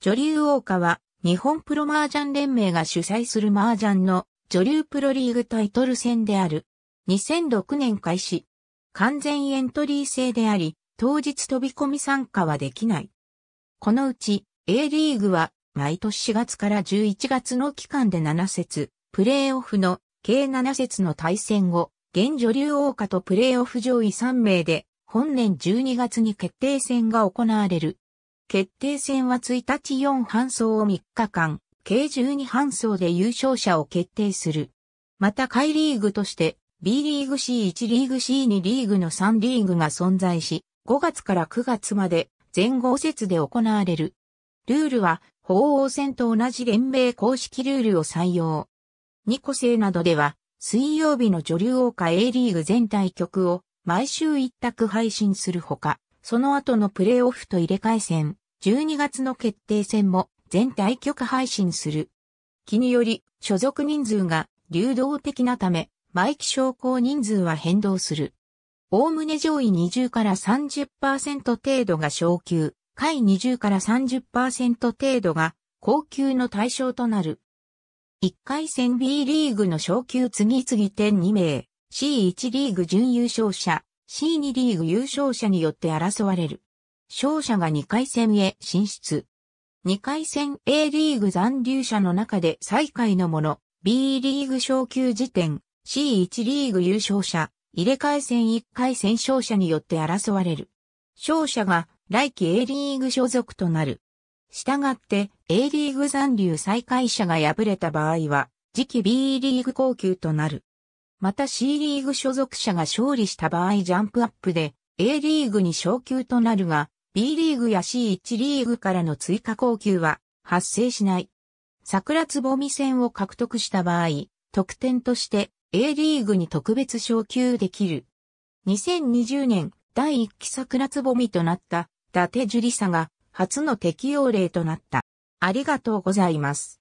女流王家は、日本プロ麻雀連盟が主催する麻雀の女流プロリーグタイトル戦である。2006年開始。完全エントリー制であり、当日飛び込み参加はできない。このうち A リーグは毎年4月から11月の期間で7節、プレーオフの計7節の対戦後、現女流王家とプレーオフ上位3名で、本年12月に決定戦が行われる。決定戦は1日4搬送を3日間、計12搬送で優勝者を決定する。また回リーグとして B リーグ C1 リーグ C2 リーグの3リーグが存在し、5月から9月まで全豪節で行われる。ルールは、法王戦と同じ連盟公式ルールを採用。2個制などでは、水曜日の女流王家 A リーグ全体局を毎週一択配信するほか、その後のプレーオフと入れ替え戦、12月の決定戦も全対局配信する。気により、所属人数が流動的なため、毎期昇降人数は変動する。おおむね上位20から30%程度が昇級、下位20から30%程度が高級の対象となる。1回戦 B リーグの昇級次々点2名、C1 リーグ準優勝者、C2 リーグ優勝者によって争われる。勝者が2回戦へ進出。2回戦 A リーグ残留者の中で最下位のもの、B リーグ昇級時点、C1 リーグ優勝者、入れ替え戦1回戦勝者によって争われる。勝者が来季 A リーグ所属となる。したがって A リーグ残留最下位者が敗れた場合は、次期 B リーグ降級となる。また C リーグ所属者が勝利した場合ジャンプアップで A リーグに昇級となるが、B リーグや C1 リーグからの追加降級は発生しない。桜つぼみ戦を獲得した場合、得点として A リーグに特別昇級できる。2020年第1期桜つぼみとなった伊達樹里沙が初の適用例となった。ありがとうございます。